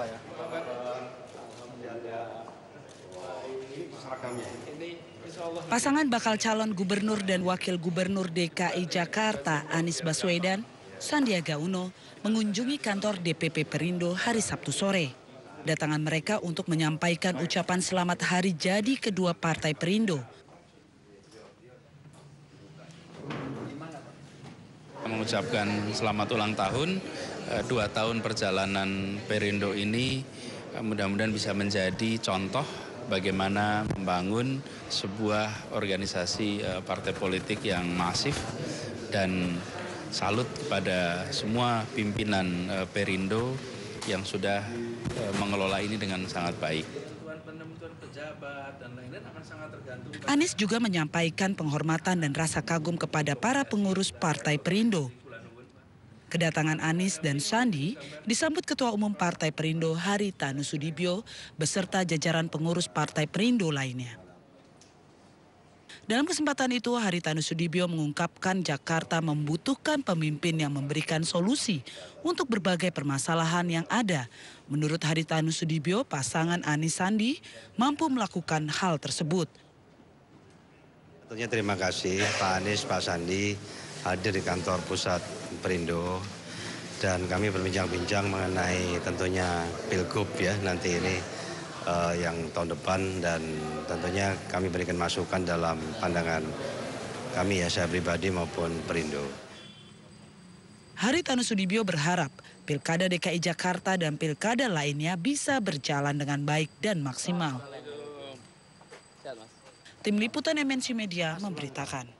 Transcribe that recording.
Pak ya. Pasangan bakal calon gubernur dan wakil gubernur DKI Jakarta Anies Baswedan, Sandiaga Uno mengunjungi kantor DPP Perindo hari Sabtu sore. Datangan mereka untuk menyampaikan ucapan selamat hari jadi kedua partai Perindo mengucapkan selamat ulang tahun. Eh, dua tahun perjalanan Perindo ini eh, mudah-mudahan bisa menjadi contoh bagaimana membangun sebuah organisasi eh, partai politik yang masif dan salut kepada semua pimpinan Perindo yang sudah mengelola ini dengan sangat baik. Anies juga menyampaikan penghormatan dan rasa kagum kepada para pengurus Partai Perindo. Kedatangan Anies dan Sandi disambut Ketua Umum Partai Perindo Tanu Sudibyo beserta jajaran pengurus Partai Perindo lainnya. Dalam kesempatan itu, Haritanu Sudibyo mengungkapkan Jakarta membutuhkan pemimpin yang memberikan solusi untuk berbagai permasalahan yang ada. Menurut Haritanu Sudibyo, pasangan Anies Sandi mampu melakukan hal tersebut. Tentunya terima kasih Pak Anies, Pak Sandi hadir di kantor pusat Perindo dan kami berbincang-bincang mengenai tentunya pilgub ya nanti ini uh, yang tahun depan dan tentunya kami berikan masukan dalam pandangan kami ya saya pribadi maupun Perindo. Hari Tanu Sudibyo berharap Pilkada DKI Jakarta dan pilkada lainnya bisa berjalan dengan baik dan maksimal. Tim Liputan MNC Media memberitakan.